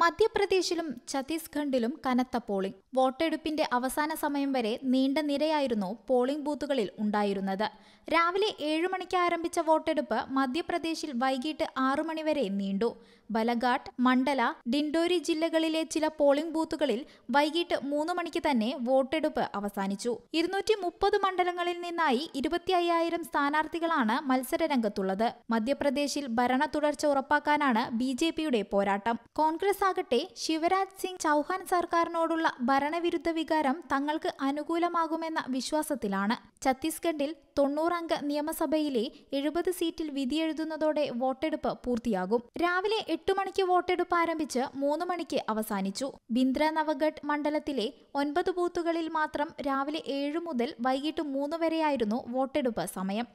മധ്യപ്രദേശിലും ഛത്തീസ്ഗഡിലും കനത്ത പോളിംഗ് വോട്ടെടുപ്പിന്റെ അവസാന സമയം വരെ നീണ്ട നിരയായിരുന്നു പോളിംഗ് ബൂത്തുകളിൽ ഉണ്ടായിരുന്നത് രാവിലെ ഏഴ് മണിക്ക് ആരംഭിച്ച വോട്ടെടുപ്പ് മധ്യപ്രദേശിൽ വൈകിട്ട് ആറു മണിവരെ നീണ്ടു ബലഗാട്ട് മണ്ഡല ഡിൻഡോരി ജില്ലകളിലെ ചില പോളിംഗ് ബൂത്തുകളിൽ വൈകിട്ട് മൂന്ന് മണിക്ക് തന്നെ വോട്ടെടുപ്പ് അവസാനിച്ചു ഇരുന്നൂറ്റി മുപ്പത് മണ്ഡലങ്ങളിൽ നിന്നായി ഇരുപത്തി അയ്യായിരം സ്ഥാനാർത്ഥികളാണ് മത്സര രംഗത്തുള്ളത് മധ്യപ്രദേശിൽ ഭരണ തുടർച്ച ഉറപ്പാക്കാനാണ് ബി ജെ പിയുടെ പോരാട്ടം കോൺഗ്രസ് ആകട്ടെ ശിവരാജ് സിംഗ് ചൌഹാൻ സർക്കാരിനോടുള്ള ഭരണവിരുദ്ധ വികാരം തങ്ങൾക്ക് അനുകൂലമാകുമെന്ന വിശ്വാസത്തിലാണ് ഛത്തീസ്ഗഡിൽ തൊണ്ണൂറംഗ നിയമസഭയിലെ എഴുപത് സീറ്റിൽ വിധിയെഴുതുന്നതോടെ വോട്ടെടുപ്പ് പൂർത്തിയാകും രാവിലെ എട്ടു മണിക്ക് വോട്ടെടുപ്പ് ആരംഭിച്ച് മൂന്ന് മണിക്ക് അവസാനിച്ചു ബിന്ദ്ര നവഗഡ് മണ്ഡലത്തിലെ ഒൻപത് ബൂത്തുകളിൽ മാത്രം രാവിലെ ഏഴ് മുതൽ വൈകിട്ട് മൂന്ന് വരെയായിരുന്നു വോട്ടെടുപ്പ് സമയം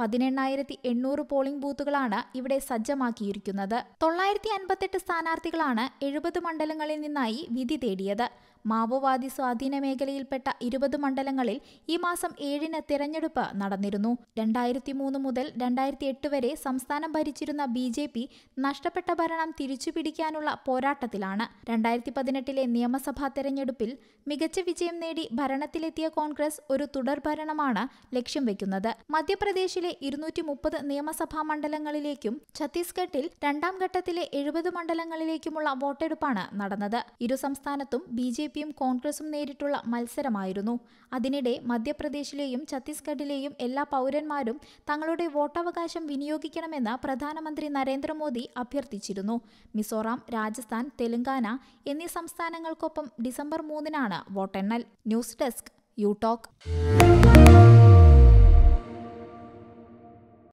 പതിനെണ്ണായിരത്തി എണ്ണൂറ് പോളിംഗ് ബൂത്തുകളാണ് ഇവിടെ സജ്ജമാക്കിയിരിക്കുന്നത് തൊള്ളായിരത്തി അൻപത്തെട്ട് സ്ഥാനാർത്ഥികളാണ് എഴുപത് മണ്ഡലങ്ങളിൽ നിന്നായി വിധി തേടിയത് മാവോവാദി സ്വാധീന മേഖലയിൽപ്പെട്ട ഇരുപത് മണ്ഡലങ്ങളിൽ ഈ മാസം ഏഴിന് തിരഞ്ഞെടുപ്പ് നടന്നിരുന്നു രണ്ടായിരത്തി മൂന്ന് മുതൽ രണ്ടായിരത്തി എട്ട് വരെ സംസ്ഥാനം ഭരിച്ചിരുന്ന ബി ജെ പി നഷ്ടപ്പെട്ട ഭരണം തിരിച്ചുപിടിക്കാനുള്ള പോരാട്ടത്തിലാണ് രണ്ടായിരത്തി പതിനെട്ടിലെ നിയമസഭാ തെരഞ്ഞെടുപ്പിൽ മികച്ച വിജയം നേടി ഭരണത്തിലെത്തിയ കോൺഗ്രസ് ഒരു തുടർ ഭരണമാണ് ലക്ഷ്യം വെക്കുന്നത് മധ്യപ്രദേശിലെ ഇരുന്നൂറ്റി മുപ്പത് നിയമസഭാ മണ്ഡലങ്ങളിലേക്കും ഛത്തീസ്ഗഡിൽ രണ്ടാം ഘട്ടത്തിലെ എഴുപത് മണ്ഡലങ്ങളിലേക്കുമുള്ള വോട്ടെടുപ്പാണ് നടന്നത് ഇരു സംസ്ഥാനത്തും ബി ജെ പിയും കോൺഗ്രസും നേരിട്ടുള്ള മത്സരമായിരുന്നു അതിനിടെ മധ്യപ്രദേശിലെയും ഛത്തീസ്ഗഡിലെയും എല്ലാ പൗരന്മാരും തങ്ങളുടെ വോട്ടവകാശം വിനിയോഗിക്കണമെന്ന് പ്രധാനമന്ത്രി നരേന്ദ്രമോദി അഭ്യർത്ഥിച്ചിരുന്നു മിസോറാം രാജസ്ഥാൻ തെലങ്കാന എന്നീ സംസ്ഥാനങ്ങൾക്കൊപ്പം ഡിസംബർ മൂന്നിനാണ് വോട്ടെണ്ണൽ ന്യൂസ് ഡെസ്ക് യു ടോക്ക്